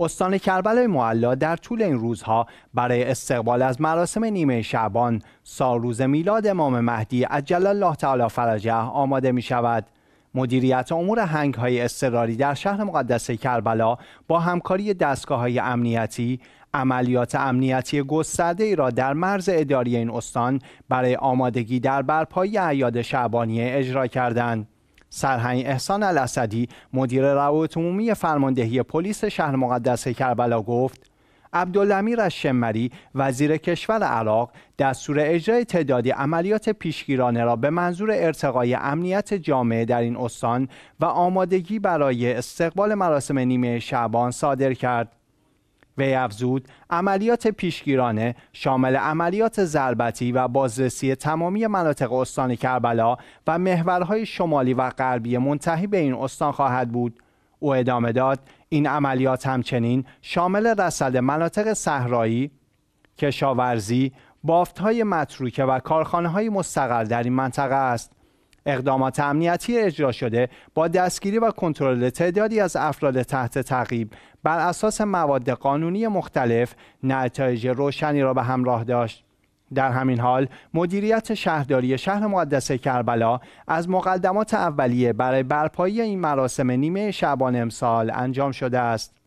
استان کربلای معلا در طول این روزها برای استقبال از مراسم نیمه شعبان روز میلاد امام مهدی عجل الله تعالی فرجه آماده می شود. مدیریت امور هنگ های اضطراری در شهر مقدس کربلا با همکاری دستگاه های امنیتی عملیات امنیتی گسترده ای را در مرز اداری این استان برای آمادگی در برپایی عیاد شعبانیه اجرا کردند. سرهنگ احسان الاسدی مدیر روابط عمومی فرماندهی پلیس شهر مقدس کربلا گفت عبدالامیر شمری وزیر کشور عراق دستور اجرای تعدادی عملیات پیشگیرانه را به منظور ارتقای امنیت جامعه در این استان و آمادگی برای استقبال مراسم نیمه شعبان صادر کرد وی افزود عملیات پیشگیرانه شامل عملیات ضربتی و بازرسی تمامی مناطق استان کربلا و محورهای شمالی و غربی منتهی به این استان خواهد بود او ادامه داد این عملیات همچنین شامل رسد مناطق صحرایی کشاورزی بافتهای متروکه و کارخانه های مستقل در این منطقه است اقدامات امنیتی اجرا شده با دستگیری و کنترل تعدادی از افراد تحت تعقیب بر اساس مواد قانونی مختلف نتایج روشنی را به همراه داشت در همین حال مدیریت شهرداری شهر مقدس کربلا از مقدمات اولیه برای برپایی این مراسم نیمه شعبان امسال انجام شده است